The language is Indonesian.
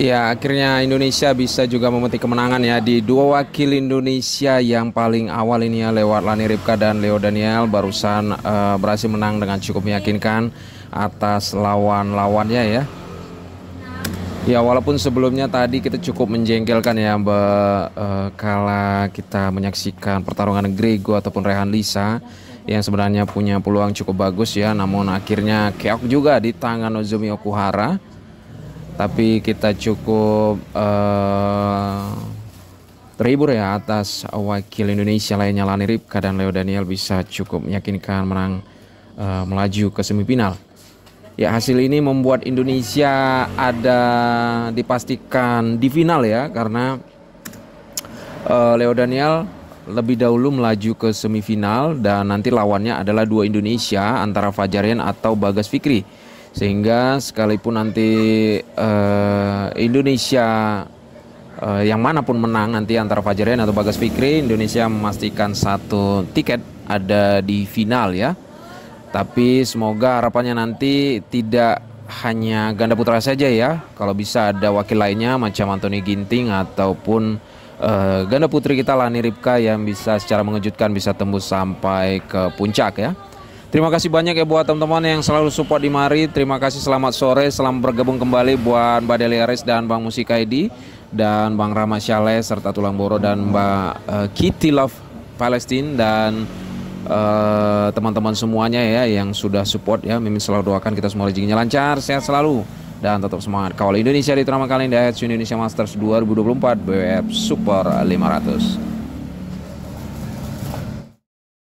Ya, akhirnya Indonesia bisa juga memetik kemenangan ya di dua wakil Indonesia yang paling awal ini ya lewat Lani Ripka dan Leo Daniel barusan uh, berhasil menang dengan cukup meyakinkan atas lawan-lawannya ya. Ya, walaupun sebelumnya tadi kita cukup menjengkelkan ya Mbak uh, kala kita menyaksikan pertarungan Grego ataupun Rehan Lisa yang sebenarnya punya peluang cukup bagus ya, namun akhirnya keok juga di tangan Nozomi Okuhara tapi kita cukup uh, terhibur ya atas wakil Indonesia lainnya Lani Ripka dan Leo Daniel bisa cukup meyakinkan menang uh, melaju ke semifinal. Ya hasil ini membuat Indonesia ada dipastikan di final ya karena uh, Leo Daniel lebih dahulu melaju ke semifinal dan nanti lawannya adalah dua Indonesia antara Fajarian atau Bagas Fikri sehingga sekalipun nanti uh, Indonesia uh, yang manapun menang nanti antara Fajarian atau Bagas Fikri Indonesia memastikan satu tiket ada di final ya tapi semoga harapannya nanti tidak hanya ganda putra saja ya kalau bisa ada wakil lainnya macam Anthony Ginting ataupun uh, ganda putri kita Lani Ripka yang bisa secara mengejutkan bisa tembus sampai ke puncak ya Terima kasih banyak ya buat teman-teman yang selalu support di Mari. Terima kasih selamat sore, selamat bergabung kembali buat Mbak Deli Aris dan Bang Musika ID dan Bang Rama Syale serta Tulang Boro dan Mbak uh, Kitty Love Palestine dan eh, teman-teman uh, semuanya ya yang sudah support ya. Mimin selalu doakan kita semua rezekinya lancar, sehat selalu dan tetap semangat. Kawal Indonesia di drama Kali di Indonesia Masters 2024 BWF Super 500.